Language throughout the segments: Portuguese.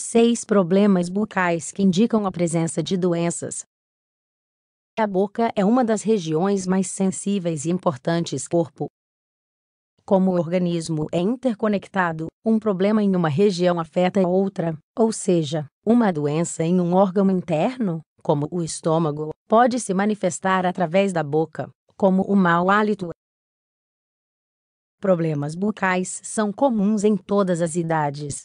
Seis problemas bucais que indicam a presença de doenças. A boca é uma das regiões mais sensíveis e importantes do corpo. Como o organismo é interconectado, um problema em uma região afeta a outra, ou seja, uma doença em um órgão interno, como o estômago, pode se manifestar através da boca, como o mau hálito. Problemas bucais são comuns em todas as idades,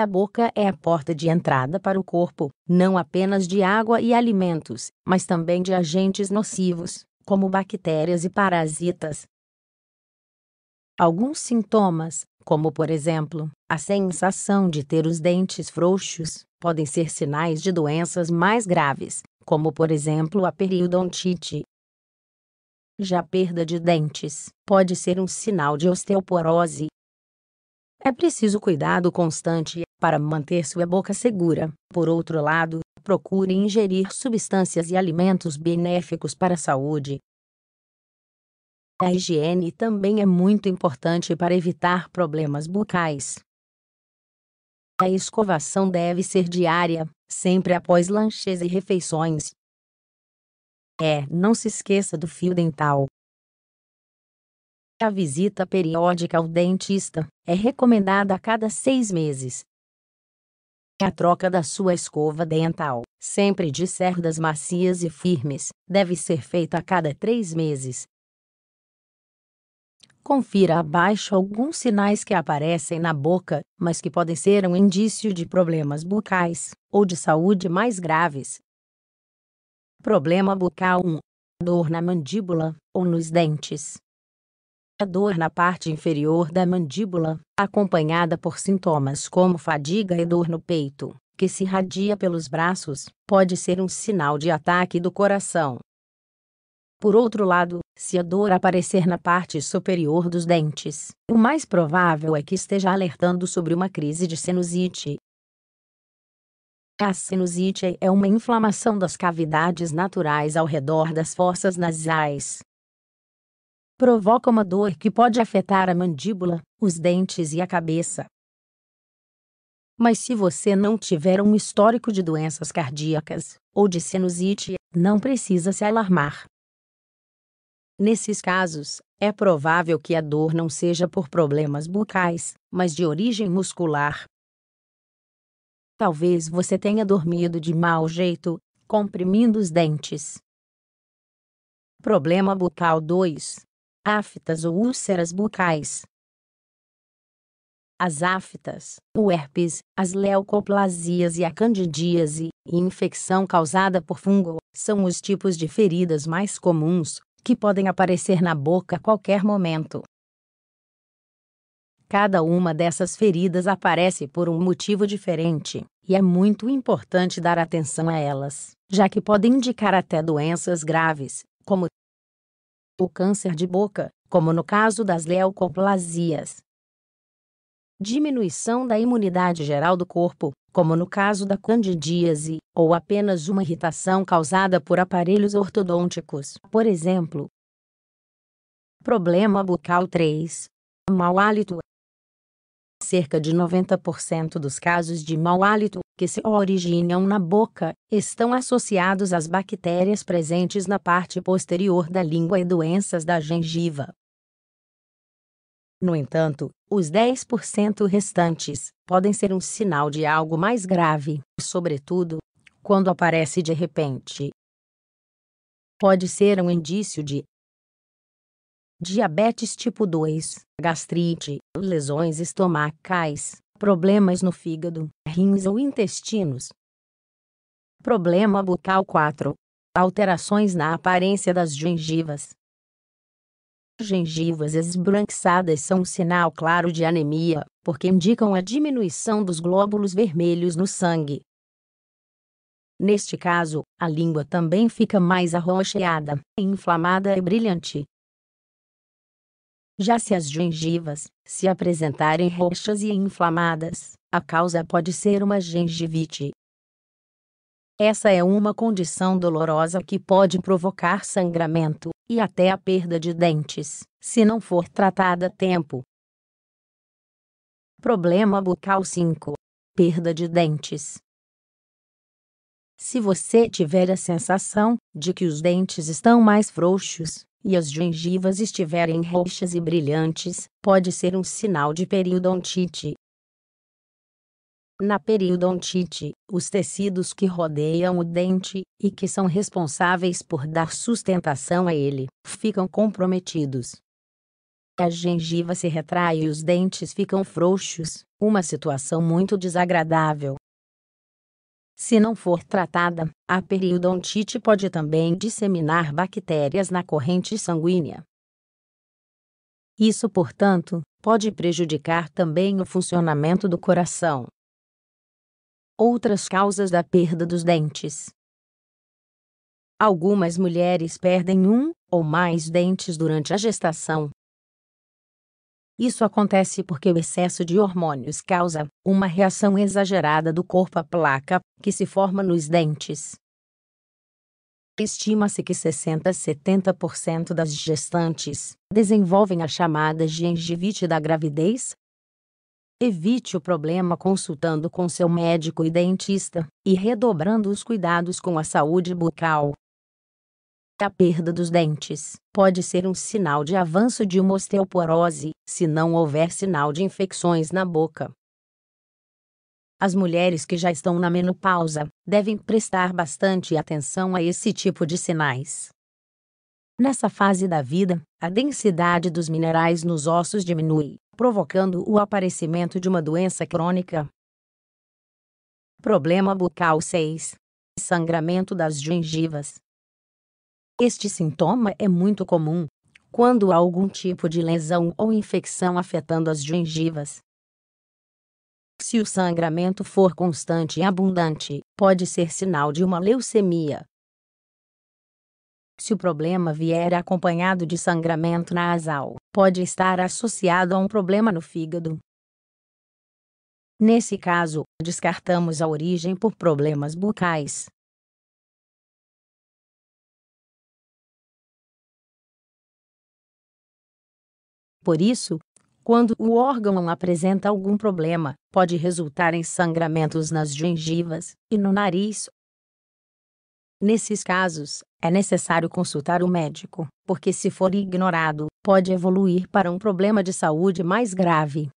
a boca é a porta de entrada para o corpo, não apenas de água e alimentos, mas também de agentes nocivos, como bactérias e parasitas. Alguns sintomas, como por exemplo, a sensação de ter os dentes frouxos, podem ser sinais de doenças mais graves, como por exemplo a periodontite. Já a perda de dentes pode ser um sinal de osteoporose. É preciso cuidado constante para manter sua boca segura. Por outro lado, procure ingerir substâncias e alimentos benéficos para a saúde. A higiene também é muito importante para evitar problemas bucais. A escovação deve ser diária, sempre após lanches e refeições. É, não se esqueça do fio dental. A visita periódica ao dentista é recomendada a cada seis meses. A troca da sua escova dental, sempre de cerdas macias e firmes, deve ser feita a cada três meses. Confira abaixo alguns sinais que aparecem na boca, mas que podem ser um indício de problemas bucais ou de saúde mais graves. Problema bucal 1: dor na mandíbula ou nos dentes a dor na parte inferior da mandíbula, acompanhada por sintomas como fadiga e dor no peito, que se irradia pelos braços, pode ser um sinal de ataque do coração. Por outro lado, se a dor aparecer na parte superior dos dentes, o mais provável é que esteja alertando sobre uma crise de sinusite. A sinusite é uma inflamação das cavidades naturais ao redor das fossas nasais, provoca uma dor que pode afetar a mandíbula, os dentes e a cabeça. Mas se você não tiver um histórico de doenças cardíacas ou de sinusite, não precisa se alarmar. Nesses casos, é provável que a dor não seja por problemas bucais, mas de origem muscular. Talvez você tenha dormido de mau jeito, comprimindo os dentes. Problema bucal 2 aftas ou úlceras bucais. As aftas, o herpes, as leucoplasias e a candidíase, e infecção causada por fungo, são os tipos de feridas mais comuns, que podem aparecer na boca a qualquer momento. Cada uma dessas feridas aparece por um motivo diferente, e é muito importante dar atenção a elas, já que podem indicar até doenças graves, como o câncer de boca, como no caso das leucoplasias. Diminuição da imunidade geral do corpo, como no caso da candidíase, ou apenas uma irritação causada por aparelhos ortodônticos, por exemplo. Problema bucal 3. Mau hálito. Cerca de 90% dos casos de mau hálito que se originam na boca, estão associados às bactérias presentes na parte posterior da língua e doenças da gengiva. No entanto, os 10% restantes podem ser um sinal de algo mais grave, sobretudo quando aparece de repente. Pode ser um indício de diabetes tipo 2, gastrite, lesões estomacais, problemas no fígado, rins ou intestinos. Problema bucal 4. Alterações na aparência das gengivas. Gengivas esbranquiçadas são um sinal claro de anemia, porque indicam a diminuição dos glóbulos vermelhos no sangue. Neste caso, a língua também fica mais arrocheada, inflamada e brilhante. Já se as gengivas se apresentarem roxas e inflamadas, a causa pode ser uma gengivite. Essa é uma condição dolorosa que pode provocar sangramento e até a perda de dentes, se não for tratada a tempo. Problema bucal 5: Perda de dentes. Se você tiver a sensação de que os dentes estão mais frouxos e as gengivas estiverem roxas e brilhantes, pode ser um sinal de periodontite na periodontite, os tecidos que rodeiam o dente, e que são responsáveis por dar sustentação a ele, ficam comprometidos. A gengiva se retrai e os dentes ficam frouxos, uma situação muito desagradável. Se não for tratada, a periodontite pode também disseminar bactérias na corrente sanguínea. Isso, portanto, pode prejudicar também o funcionamento do coração, Outras causas da perda dos dentes. Algumas mulheres perdem um ou mais dentes durante a gestação. Isso acontece porque o excesso de hormônios causa uma reação exagerada do corpo à placa, que se forma nos dentes. Estima-se que 60 a 70% das gestantes desenvolvem a chamada gengivite da gravidez, Evite o problema consultando com seu médico e dentista, e redobrando os cuidados com a saúde bucal. A perda dos dentes pode ser um sinal de avanço de uma osteoporose, se não houver sinal de infecções na boca. As mulheres que já estão na menopausa devem prestar bastante atenção a esse tipo de sinais, Nessa fase da vida, a densidade dos minerais nos ossos diminui, provocando o aparecimento de uma doença crônica. Problema bucal 6 Sangramento das gengivas. Este sintoma é muito comum quando há algum tipo de lesão ou infecção afetando as gengivas. Se o sangramento for constante e abundante, pode ser sinal de uma leucemia, se o problema vier acompanhado de sangramento nasal, pode estar associado a um problema no fígado. Nesse caso, descartamos a origem por problemas bucais. Por isso, quando o órgão apresenta algum problema, pode resultar em sangramentos nas gengivas e no nariz Nesses casos, é necessário consultar o médico, porque se for ignorado, pode evoluir para um problema de saúde mais grave.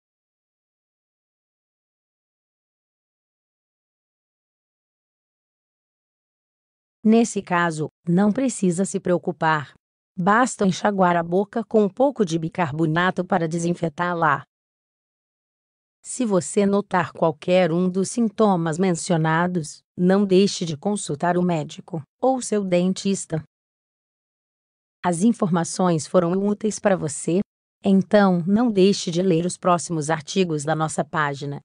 Nesse caso, não precisa se preocupar. Basta enxaguar a boca com um pouco de bicarbonato para desinfetá-la. Se você notar qualquer um dos sintomas mencionados, não deixe de consultar o médico ou seu dentista. As informações foram úteis para você? Então, não deixe de ler os próximos artigos da nossa página.